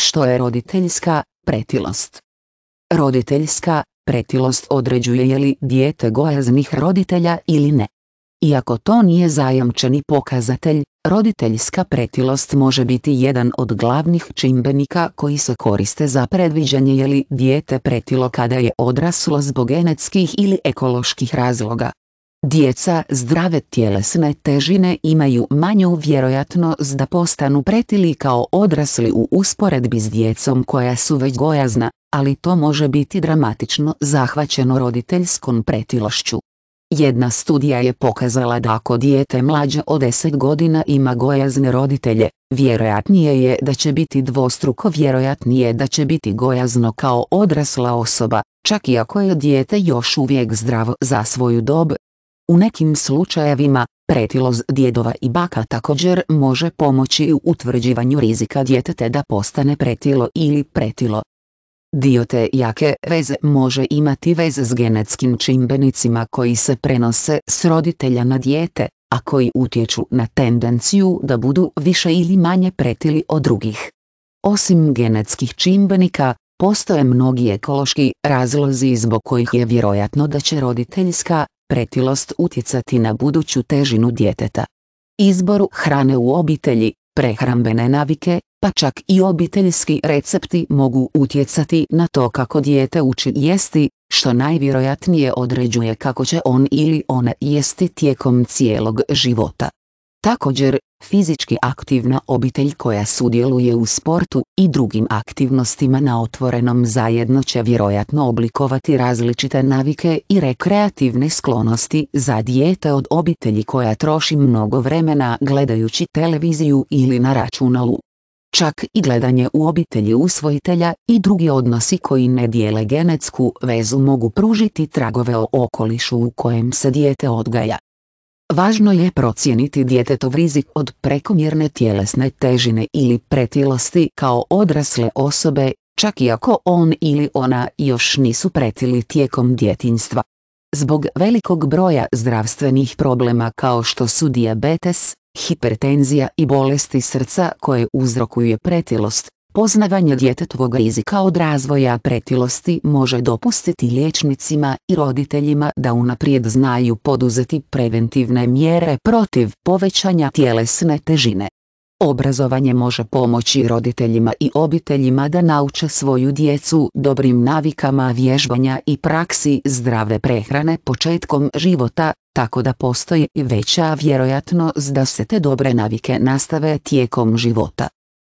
što je roditeljska pretilost. Roditeljska pretilost određuje je li dijete gojaznih roditelja ili ne. Iako to nije zajamčeni pokazatelj, roditeljska pretilost može biti jedan od glavnih čimbenika koji se koriste za predviđanje je li dijete pretilo kada je odraslo zbog genetskih ili ekoloških razloga. Djeca zdrave tjelesne težine imaju manju vjerojatnost da postanu pretili kao odrasli u usporedbi s djecom koja su već gojazna, ali to može biti dramatično zahvaćeno roditeljskom pretilošću. Jedna studija je pokazala da ako dijete mlađe od 10 godina ima gojazne roditelje, vjerojatnije je da će biti dvostruko vjerojatnije da će biti gojazno kao odrasla osoba, čak i ako je dijete još uvijek zdravo za svoju dob, u nekim slučajevima, pretiloz djedova i baka također može pomoći u utvrđivanju rizika djetete da postane pretilo ili pretilo. Dio te jake veze može imati veze s genetskim čimbenicima koji se prenose s roditelja na dijete, a koji utječu na tendenciju da budu više ili manje pretili od drugih. Osim genetskih čimbenika, postoje mnogi ekološki razlozi zbog kojih je vjerojatno da će roditeljska pretilost utjecati na buduću težinu djeteta. Izboru hrane u obitelji, prehrambene navike, pa čak i obiteljski recepti mogu utjecati na to kako dijete uči jesti, što najvjerojatnije određuje kako će on ili ona jesti tijekom cijelog života. Također, fizički aktivna obitelj koja sudjeluje u sportu, i drugim aktivnostima na otvorenom zajedno će vjerojatno oblikovati različite navike i rekreativne sklonosti za dijete od obitelji koja troši mnogo vremena gledajući televiziju ili na računalu. Čak i gledanje u obitelji usvojitelja i drugi odnosi koji ne dijele genetsku vezu mogu pružiti tragove o okolišu u kojem se dijete odgaja. Važno je procijeniti djetetov rizik od prekomjerne tjelesne težine ili pretilosti kao odrasle osobe, čak i ako on ili ona još nisu pretili tijekom djetinjstva. Zbog velikog broja zdravstvenih problema kao što su dijabetes, hipertenzija i bolesti srca koje uzrokuje pretilost, Poznavanje djetetovog rizika od razvoja pretilosti može dopustiti liječnicima i roditeljima da unaprijed znaju poduzeti preventivne mjere protiv povećanja tjelesne težine. Obrazovanje može pomoći roditeljima i obiteljima da nauče svoju djecu dobrim navikama vježbanja i praksi zdrave prehrane početkom života, tako da postoji veća vjerojatnost da se te dobre navike nastave tijekom života.